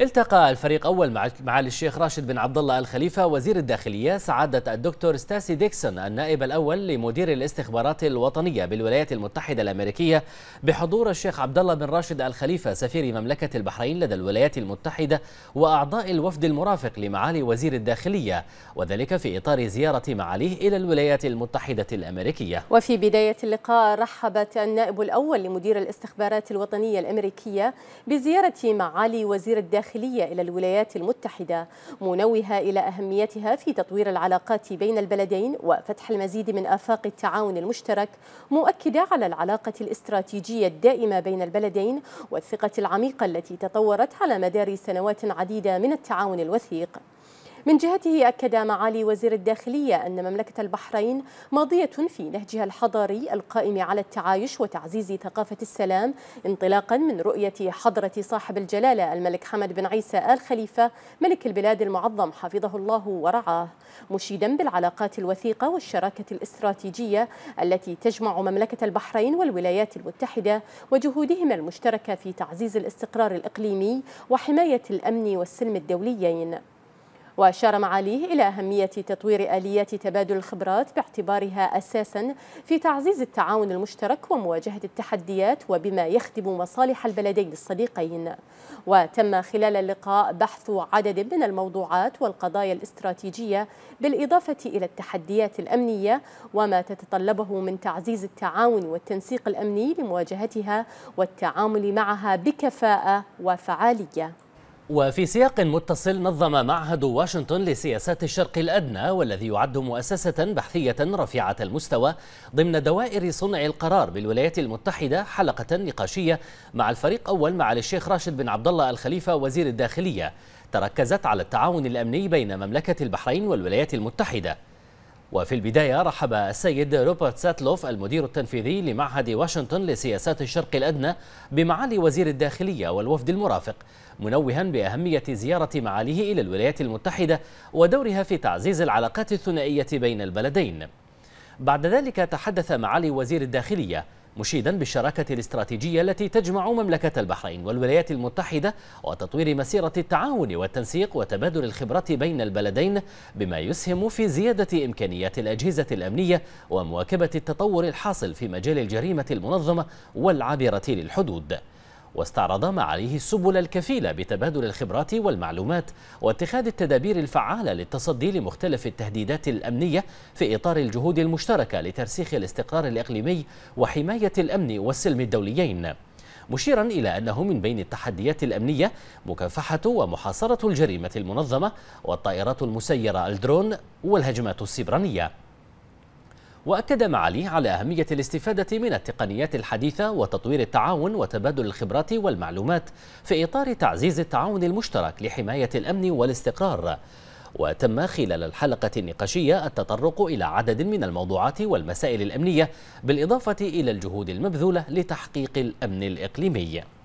التقى الفريق أول معالي الشيخ راشد بن عبد الله الخليفة وزير الداخلية سعادة الدكتور ستاسي ديكسون النائب الأول لمدير الاستخبارات الوطنية بالولايات المتحدة الأمريكية بحضور الشيخ عبد الله بن راشد الخليفة سفير مملكة البحرين لدى الولايات المتحدة وأعضاء الوفد المرافق لمعالي وزير الداخلية وذلك في إطار زيارة معاليه إلى الولايات المتحدة الأمريكية وفي بداية اللقاء رحبت النائب الأول لمدير الاستخبارات الوطنية الأمريكية بزيارة معالي وزير الداخلية الداخلية إلى الولايات المتحدة منوها إلى أهميتها في تطوير العلاقات بين البلدين وفتح المزيد من آفاق التعاون المشترك مؤكدة على العلاقة الاستراتيجية الدائمة بين البلدين والثقة العميقة التي تطورت على مدار سنوات عديدة من التعاون الوثيق من جهته أكد معالي وزير الداخلية أن مملكة البحرين ماضية في نهجها الحضاري القائم على التعايش وتعزيز ثقافة السلام انطلاقا من رؤية حضرة صاحب الجلالة الملك حمد بن عيسى آل خليفة ملك البلاد المعظم حفظه الله ورعاه مشيدا بالعلاقات الوثيقة والشراكة الاستراتيجية التي تجمع مملكة البحرين والولايات المتحدة وجهودهما المشتركة في تعزيز الاستقرار الإقليمي وحماية الأمن والسلم الدوليين وأشار معاليه إلى أهمية تطوير آليات تبادل الخبرات باعتبارها أساسا في تعزيز التعاون المشترك ومواجهة التحديات وبما يخدم مصالح البلدين الصديقين وتم خلال اللقاء بحث عدد من الموضوعات والقضايا الاستراتيجية بالإضافة إلى التحديات الأمنية وما تتطلبه من تعزيز التعاون والتنسيق الأمني لمواجهتها والتعامل معها بكفاءة وفعالية وفي سياق متصل نظم معهد واشنطن لسياسات الشرق الأدنى والذي يعد مؤسسة بحثية رفيعة المستوى ضمن دوائر صنع القرار بالولايات المتحدة حلقة نقاشية مع الفريق أول مع الشيخ راشد بن عبد الله الخليفة وزير الداخلية تركزت على التعاون الأمني بين مملكة البحرين والولايات المتحدة وفي البداية رحب السيد روبرت ساتلوف المدير التنفيذي لمعهد واشنطن لسياسات الشرق الأدنى بمعالي وزير الداخلية والوفد المرافق منوها بأهمية زيارة معاليه إلى الولايات المتحدة ودورها في تعزيز العلاقات الثنائية بين البلدين بعد ذلك تحدث معالي وزير الداخلية مشيدا بالشراكة الاستراتيجية التي تجمع مملكة البحرين والولايات المتحدة وتطوير مسيرة التعاون والتنسيق وتبادل الخبرات بين البلدين بما يسهم في زيادة إمكانيات الأجهزة الأمنية ومواكبة التطور الحاصل في مجال الجريمة المنظمة والعابرة للحدود واستعرض ما عليه السبل الكفيلة بتبادل الخبرات والمعلومات واتخاذ التدابير الفعالة للتصدي لمختلف التهديدات الأمنية في إطار الجهود المشتركة لترسيخ الاستقرار الإقليمي وحماية الأمن والسلم الدوليين مشيرا إلى أنه من بين التحديات الأمنية مكافحة ومحاصرة الجريمة المنظمة والطائرات المسيرة الدرون والهجمات السبرانية وأكد معاليه على أهمية الاستفادة من التقنيات الحديثة وتطوير التعاون وتبادل الخبرات والمعلومات في إطار تعزيز التعاون المشترك لحماية الأمن والاستقرار وتم خلال الحلقة النقاشية التطرق إلى عدد من الموضوعات والمسائل الأمنية بالإضافة إلى الجهود المبذولة لتحقيق الأمن الإقليمي